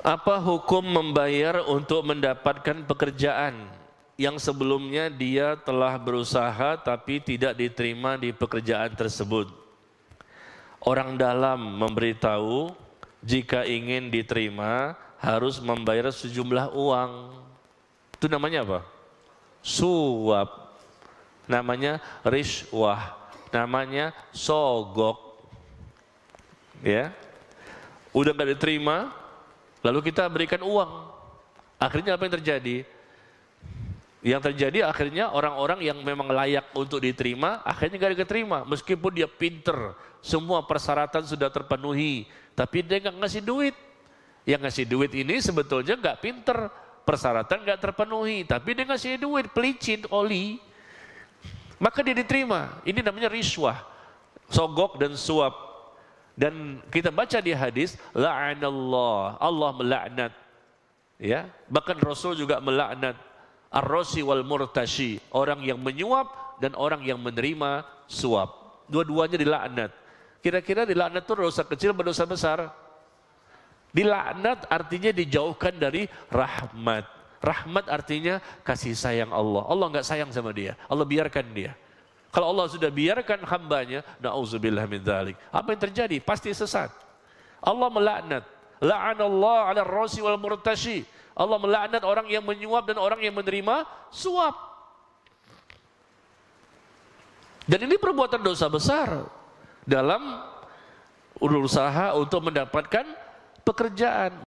Apa hukum membayar untuk mendapatkan pekerjaan yang sebelumnya dia telah berusaha tapi tidak diterima di pekerjaan tersebut? Orang dalam memberitahu jika ingin diterima harus membayar sejumlah uang. Itu namanya apa? Suap. Namanya riswah. Namanya sogok. Ya. Udah gak diterima, Lalu kita berikan uang. Akhirnya apa yang terjadi? Yang terjadi akhirnya orang-orang yang memang layak untuk diterima, akhirnya gak diterima. Meskipun dia pinter, semua persyaratan sudah terpenuhi. Tapi dia gak ngasih duit. Yang ngasih duit ini sebetulnya gak pinter, persyaratan gak terpenuhi. Tapi dia ngasih duit, pelicin, oli. Maka dia diterima. Ini namanya riswah, sogok dan suap. Dan kita baca di hadis, la'anallah, Allah melaknat. Ya, bahkan Rasul juga melaknat. Ar-Rasi wal murtashi, orang yang menyuap dan orang yang menerima suap. Dua-duanya dilaknat. Kira-kira dilaknat itu dosa kecil atau dosa besar? Dilaknat artinya dijauhkan dari rahmat. Rahmat artinya kasih sayang Allah. Allah nggak sayang sama dia. Allah biarkan dia. Kalau Allah sudah biarkan hambanya, na'udzubillah min dhalik. Apa yang terjadi? Pasti sesat. Allah melaknat. La'anallah ala rosi wal murtashi. Allah melaknat orang yang menyuap dan orang yang menerima suap. Dan ini perbuatan dosa besar dalam urusaha untuk mendapatkan pekerjaan.